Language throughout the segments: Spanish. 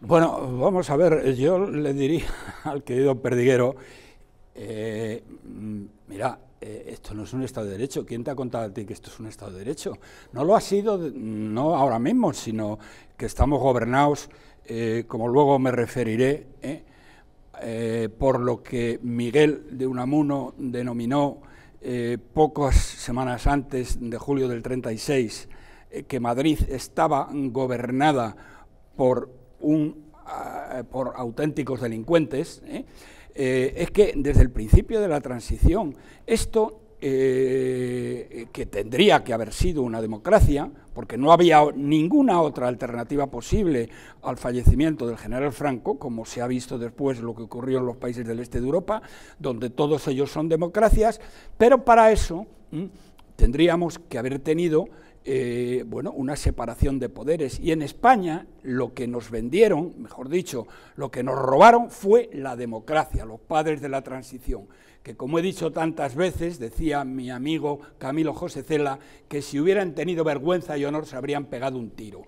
Bueno, vamos a ver, yo le diría al querido Perdiguero, eh, mm, mira, eh, esto no es un Estado de Derecho, ¿quién te ha contado a ti que esto es un Estado de Derecho? No lo ha sido, no ahora mismo, sino que estamos gobernados, eh, como luego me referiré, por lo que Miguel de Unamuno denominó pocas semanas antes de julio del 36, que Madrid estaba gobernada por un, ah, eh, por auténticos delincuentes, ¿eh? Eh, es que desde el principio de la transición esto que tendría que haber sido una democracia, porque no había ninguna otra alternativa posible al fallecimiento del general Franco, como se ha visto después lo que ocurrió en los países del este de Europa, donde todos ellos son democracias, pero para eso tendríamos que haber tenido eh, bueno, una separación de poderes. Y en España lo que nos vendieron, mejor dicho, lo que nos robaron fue la democracia, los padres de la transición, que como he dicho tantas veces, decía mi amigo Camilo José Cela, que si hubieran tenido vergüenza y honor se habrían pegado un tiro.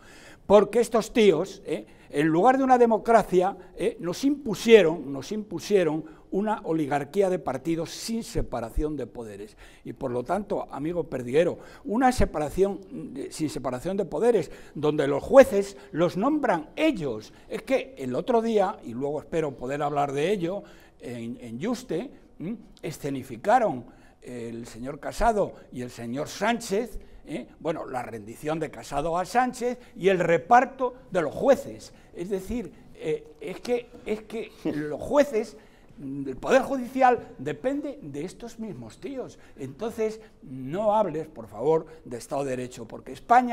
Porque estos tíos... Eh, en lugar de una democracia, eh, nos, impusieron, nos impusieron una oligarquía de partidos sin separación de poderes. Y por lo tanto, amigo perdiguero, una separación eh, sin separación de poderes, donde los jueces los nombran ellos. Es que el otro día, y luego espero poder hablar de ello, en, Yuste, Juste, mm, escenificaron el señor Casado y el señor Sánchez ¿eh? bueno, la rendición de Casado a Sánchez y el reparto de los jueces. Es decir, eh, es, que, es que los jueces el Poder Judicial depende de estos mismos tíos. Entonces, no hables, por favor, de Estado de Derecho, porque España...